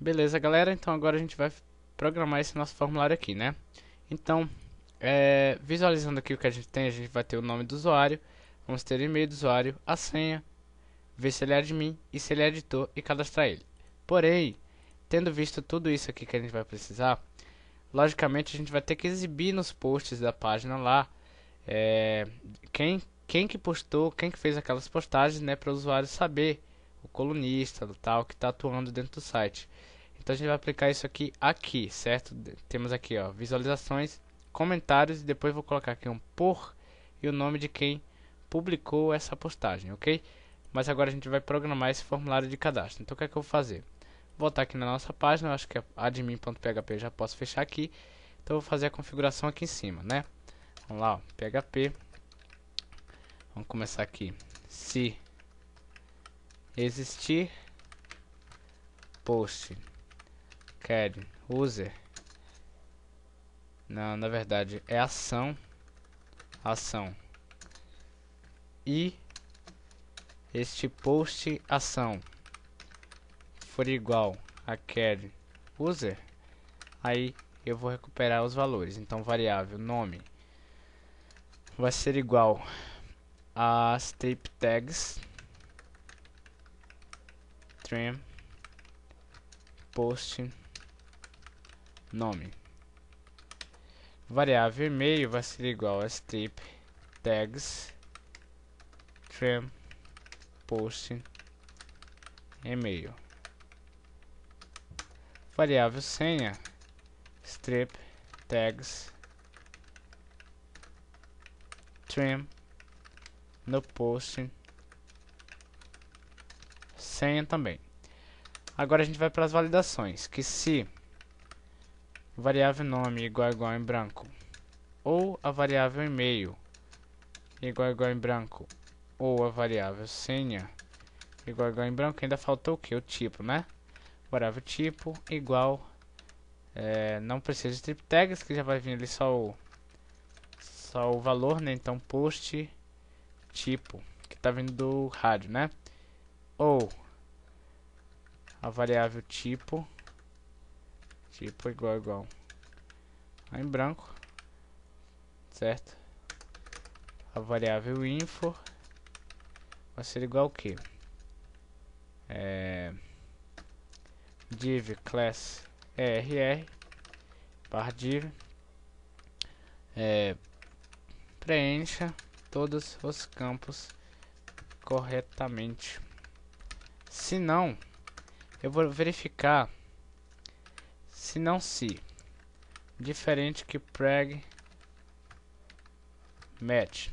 Beleza, galera. Então agora a gente vai programar esse nosso formulário aqui, né? Então, é, visualizando aqui o que a gente tem, a gente vai ter o nome do usuário, vamos ter o e-mail do usuário, a senha, ver se ele é admin e se ele é editor e cadastrar ele. Porém, tendo visto tudo isso aqui que a gente vai precisar, logicamente a gente vai ter que exibir nos posts da página lá é, quem, quem que postou, quem que fez aquelas postagens, né, para o usuário saber o colunista, tal, que está atuando dentro do site. Então a gente vai aplicar isso aqui aqui, certo? Temos aqui, ó, visualizações, comentários e depois vou colocar aqui um por e o nome de quem publicou essa postagem, ok? Mas agora a gente vai programar esse formulário de cadastro. Então o que é que eu vou fazer? Vou voltar aqui na nossa página, acho que é admin.php já posso fechar aqui. Então vou fazer a configuração aqui em cima, né? Vamos lá, ó, PHP. Vamos começar aqui. Se existir post query user não na verdade é ação ação e este post ação for igual a query user aí eu vou recuperar os valores então variável nome vai ser igual a strip tags stream post nome. Variável e-mail vai ser igual a strip tags stream post e-mail. Variável senha strip tags trim no post senha também. Agora a gente vai para as validações, que se variável nome igual igual em branco ou a variável e-mail igual igual em branco ou a variável senha igual igual em branco, ainda faltou o que? O tipo, né? Variável tipo igual é, não precisa de strip tags, que já vai vir ali só o, só o valor, né? Então post tipo, que está vindo do rádio, né? Ou a variável tipo, tipo igual igual, em branco, certo? A variável info vai ser igual o que? É, div class err par div é, preencha todos os campos corretamente. Se não, eu vou verificar se não se diferente que preg match.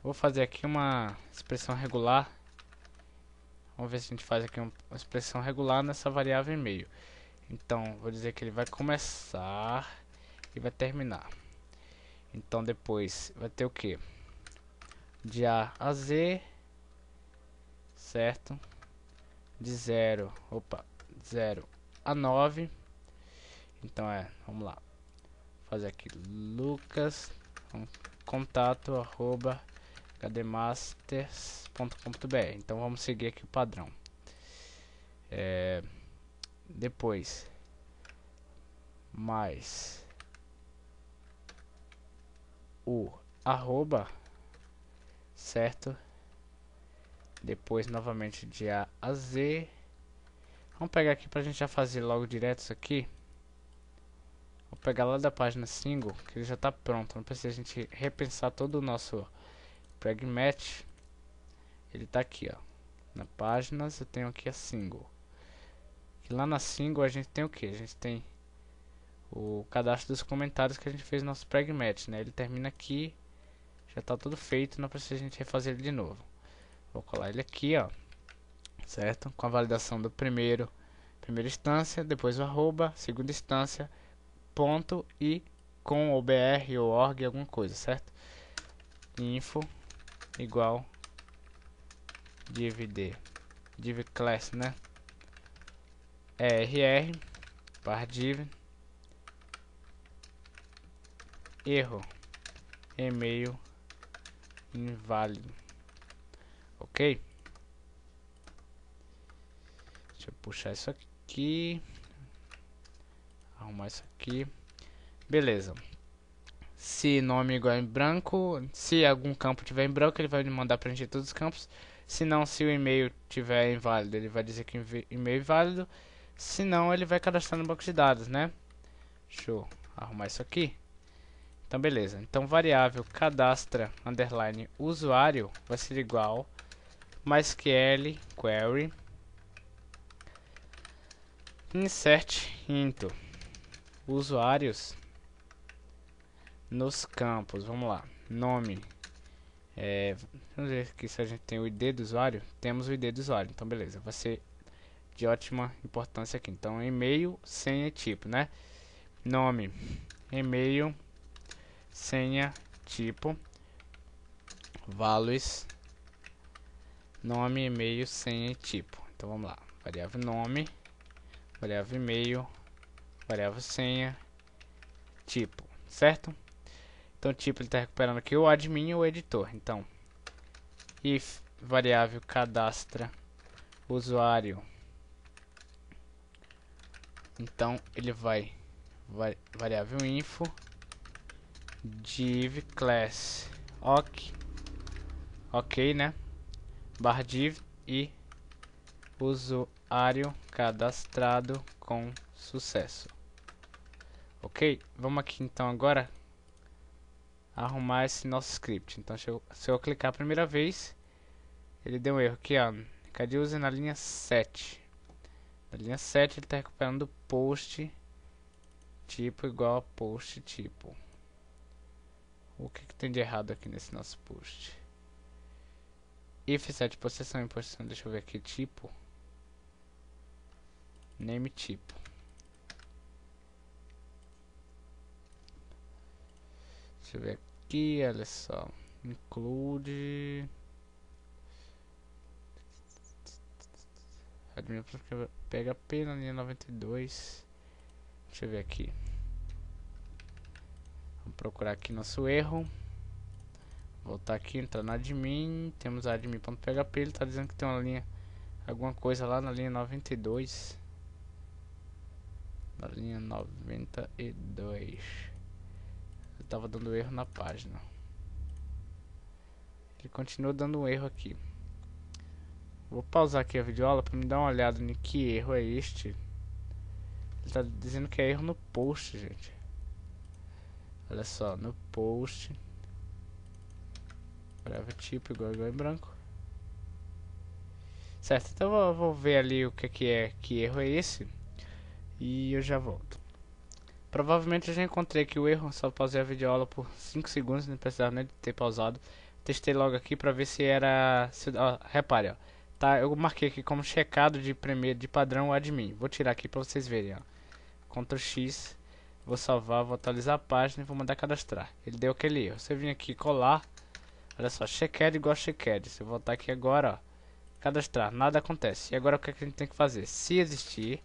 Vou fazer aqui uma expressão regular. Vamos ver se a gente faz aqui uma expressão regular nessa variável e-mail. Então, vou dizer que ele vai começar e vai terminar. Então, depois vai ter o que? De A a Z, certo? de 0, opa, 0 a 9. Então é, vamos lá. Vou fazer aqui lucas um, contato arroba cademasters.com.br. Então vamos seguir aqui o padrão. É, depois mais o arroba certo depois, novamente, de A a Z. Vamos pegar aqui para a gente já fazer logo direto isso aqui. Vou pegar lá da página single, que ele já está pronto. Não precisa a gente repensar todo o nosso pragmatch. Ele está aqui, ó. Na página, eu tenho aqui a single. E lá na single a gente tem o que? A gente tem o cadastro dos comentários que a gente fez no nosso pragmatch, né? Ele termina aqui, já está tudo feito, não precisa a gente refazer ele de novo. Vou colar ele aqui, ó. Certo? Com a validação do primeiro, primeira instância, depois o arroba, segunda instância, ponto e com o br ou org, alguma coisa, certo? Info igual divd div class, né? rr par div erro e-mail inválido Ok? Deixa eu puxar isso aqui. Arrumar isso aqui. Beleza. Se nome igual em branco, se algum campo tiver em branco, ele vai me mandar preencher todos os campos. Se não, se o e-mail tiver inválido, ele vai dizer que e-mail é válido. Se não, ele vai cadastrar no banco de dados, né? Deixa eu arrumar isso aqui. Então, beleza. Então, variável cadastra underline usuário vai ser igual MySQL query insert into usuários nos campos. Vamos lá, nome. É, vamos ver aqui se a gente tem o ID do usuário. Temos o ID do usuário, então beleza. Vai ser de ótima importância aqui. Então, e-mail, senha tipo, né? Nome, e-mail, senha tipo, values nome, e-mail, senha e tipo. Então vamos lá, variável nome, variável e-mail, variável senha, tipo, certo? Então o tipo ele está recuperando aqui o admin e o editor. Então, if variável cadastra usuário. Então ele vai variável info div class ok ok né bardiv e usuário cadastrado com sucesso. Ok? Vamos aqui então agora arrumar esse nosso script. Então se eu, se eu clicar a primeira vez, ele deu um erro aqui, ó. Cadê use na linha 7? Na linha 7 ele está recuperando post tipo igual a post tipo. O que, que tem de errado aqui nesse nosso post? if set de em posição, deixa eu ver aqui, tipo. Name tipo. Deixa eu ver aqui, olha só. Include... pega PHP na linha 92. Deixa eu ver aqui. Vamos procurar aqui nosso erro. Voltar aqui, entrar na admin. Temos admin.php. Ele está dizendo que tem uma linha, alguma coisa lá na linha 92. Na linha 92. Eu tava dando erro na página. Ele continua dando um erro aqui. Vou pausar aqui a videoaula para me dar uma olhada em que erro é este. Ele tá dizendo que é erro no post, gente. Olha só, no post. Grava tipo igual, igual em branco. Certo, então eu vou ver ali o que, é que é, que erro é esse. E eu já volto. Provavelmente eu já encontrei que o erro, só pausei a videoaula por 5 segundos, não precisava nem de ter pausado. Testei logo aqui pra ver se era... Se, ó, repare, ó. Tá, eu marquei aqui como checado de primeiro, de padrão admin. Vou tirar aqui pra vocês verem, ó. Ctrl X, vou salvar, vou atualizar a página e vou mandar cadastrar. Ele deu aquele erro. Você vem aqui colar Olha só, checked igual checked. Se eu voltar aqui agora, ó, cadastrar, nada acontece. E agora o que, é que a gente tem que fazer? Se existir,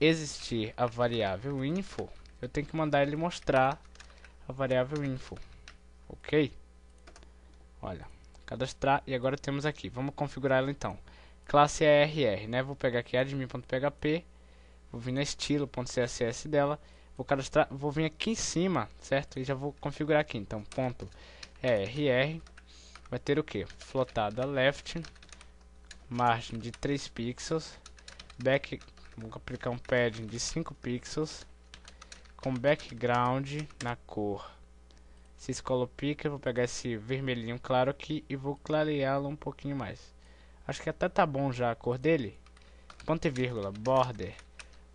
existir a variável info, eu tenho que mandar ele mostrar a variável info, ok? Olha, cadastrar e agora temos aqui, vamos configurar ela então. Classe ARR, né? Vou pegar aqui admin.php, vou vir na estilo.css dela, vou cadastrar, vou vir aqui em cima, certo? E já vou configurar aqui, então, ponto é RR, vai ter o que? Flotada left, margem de 3 pixels, back, vou aplicar um padding de 5 pixels, com background na cor se pica, vou pegar esse vermelhinho claro aqui e vou clareá-lo um pouquinho mais. Acho que até tá bom já a cor dele. Ponto e vírgula, border,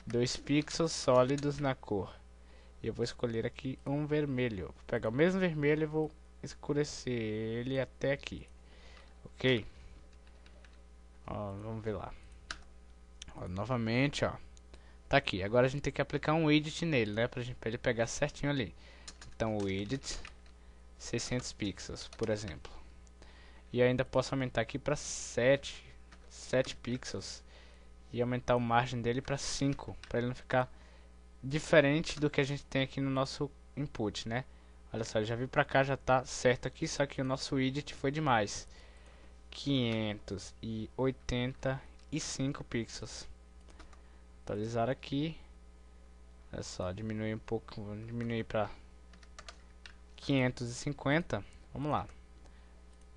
2 pixels sólidos na cor. E eu vou escolher aqui um vermelho. Vou pegar o mesmo vermelho e vou escurecer ele até aqui. Ok? Ó, vamos ver lá. Ó, novamente, ó. Tá aqui. Agora a gente tem que aplicar um edit nele, né? Pra, gente, pra ele pegar certinho ali. Então, o edit 600 pixels, por exemplo. E ainda posso aumentar aqui para 7, 7 pixels. E aumentar o margem dele para 5. Pra ele não ficar diferente do que a gente tem aqui no nosso input, né? Olha só, já vi pra cá, já tá certo aqui, só que o nosso widget foi demais. 585 pixels. Atualizar aqui. É só diminuir um pouco, diminuir para 550. Vamos lá.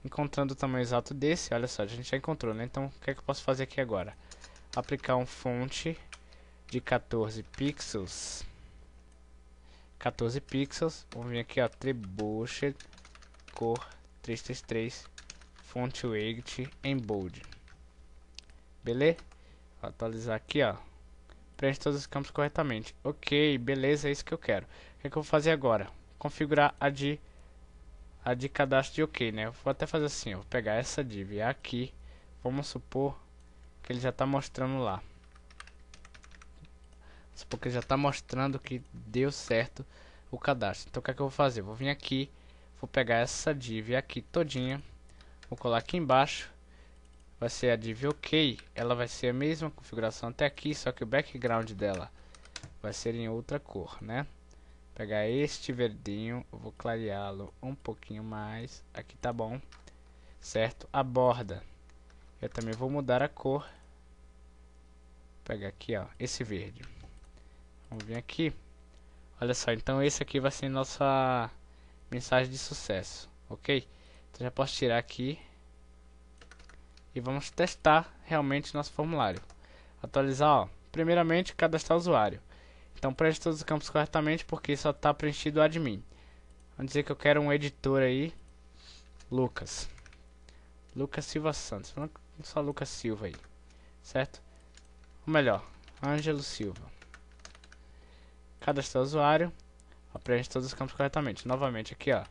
Encontrando o tamanho exato desse, olha só, a gente já encontrou, né? Então, o que é que eu posso fazer aqui agora? Aplicar um fonte de 14 pixels. 14 pixels. Vamos vir aqui, ó, Trebuchet, cor 333, font weight em bold. Beleza? Vou atualizar aqui, ó. Preenche todos os campos corretamente. Ok, beleza, é isso que eu quero. O que, é que eu vou fazer agora? Configurar a de, a de cadastro de ok, né? Eu vou até fazer assim, ó. vou pegar essa div aqui. Vamos supor que ele já está mostrando lá porque já está mostrando que deu certo o cadastro. Então o que é que eu vou fazer? Vou vir aqui, vou pegar essa div aqui todinha, vou colar aqui embaixo, vai ser a div OK, ela vai ser a mesma configuração até aqui, só que o background dela vai ser em outra cor, né? Pegar este verdinho, vou clareá-lo um pouquinho mais, aqui tá bom, certo? A borda, eu também vou mudar a cor, pegar aqui ó, esse verde Vamos vir aqui. Olha só, então esse aqui vai ser nossa mensagem de sucesso, ok? Então já posso tirar aqui. E vamos testar realmente nosso formulário. Atualizar, ó. Primeiramente, cadastrar o usuário. Então preste todos os campos corretamente porque só está preenchido o admin. Vamos dizer que eu quero um editor aí. Lucas. Lucas Silva Santos. Só Lucas Silva aí. Certo? Ou melhor, Ângelo Silva cadastrar o usuário, preenche todos os campos corretamente. Novamente aqui, ó,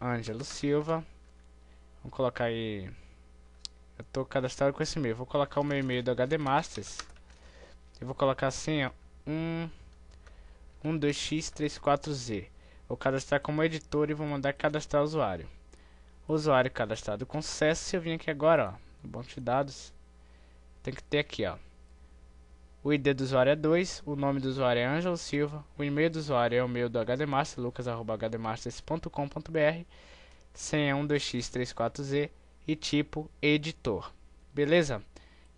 Ângelo Silva, vamos colocar aí, eu tô cadastrado com esse e-mail, vou colocar o meu e-mail do HD Masters, e vou colocar assim, ó, 12 x 34 z vou cadastrar como editor e vou mandar cadastrar o usuário. O usuário cadastrado com sucesso, se eu vim aqui agora, ó, no banco de dados, tem que ter aqui, ó, o ID do usuário é 2, o nome do usuário é Ângelo Silva, o e-mail do usuário é o meu do HDMaster, lucas@hdmaster.com.br. senha é 12x34z e tipo editor. Beleza?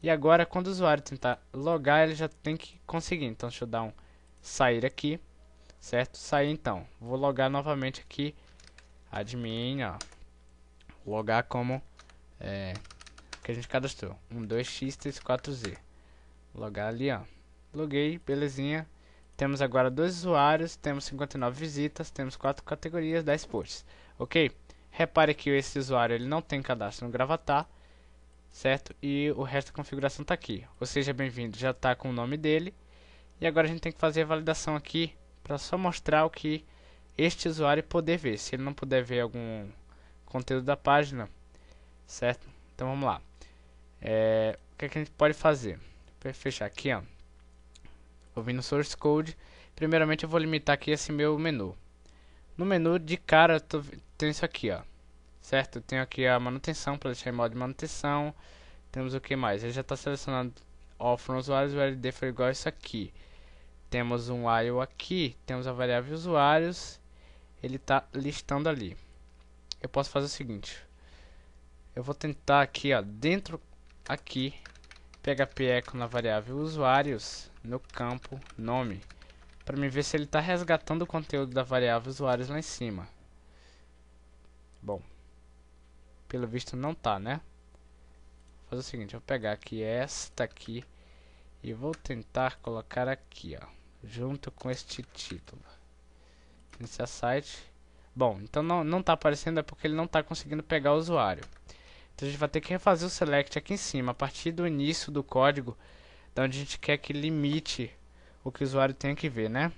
E agora, quando o usuário tentar logar, ele já tem que conseguir. Então, deixa eu dar um sair aqui, certo? Sair então. Vou logar novamente aqui, admin, ó. Logar como é, que a gente cadastrou, 12x34z. Logar ali, ó. Loguei, belezinha. Temos agora dois usuários, temos 59 visitas, temos quatro categorias, 10 posts. Ok? Repare que esse usuário ele não tem cadastro no Gravatar, certo? E o resto da configuração está aqui. Ou seja, bem-vindo, já está com o nome dele. E agora a gente tem que fazer a validação aqui para só mostrar o que este usuário poder ver. Se ele não puder ver algum conteúdo da página, certo? Então vamos lá. É, o que, é que a gente pode fazer? Pra fechar aqui, ó. Vou vir no source code. Primeiramente eu vou limitar aqui esse meu menu. No menu de cara tô, tem isso aqui, ó. Certo? Eu tenho aqui a manutenção para deixar em modo de manutenção. Temos o que mais? Ele já está selecionado off from usuários, o LD foi igual a isso aqui. Temos um while aqui, temos a variável usuários. Ele está listando ali. Eu posso fazer o seguinte. Eu vou tentar aqui, ó, dentro aqui PHP echo na variável usuários no campo nome para me ver se ele está resgatando o conteúdo da variável usuários lá em cima. Bom, pelo visto não tá, né? Vou fazer o seguinte, vou pegar aqui esta aqui e vou tentar colocar aqui, ó, junto com este título. Iniciar site. Bom, então não, não tá aparecendo é porque ele não está conseguindo pegar o usuário. Então a gente vai ter que refazer o select aqui em cima, a partir do início do código, da onde a gente quer que limite o que o usuário tenha que ver, né?